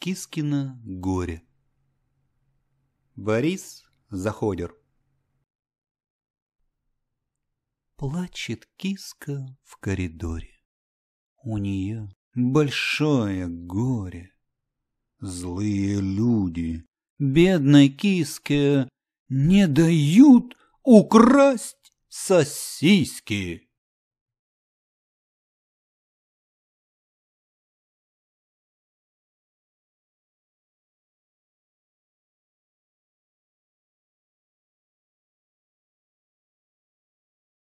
Кискина горе. Борис Заходер Плачет киска в коридоре. У нее большое горе. Злые люди бедной киске не дают украсть сосиски.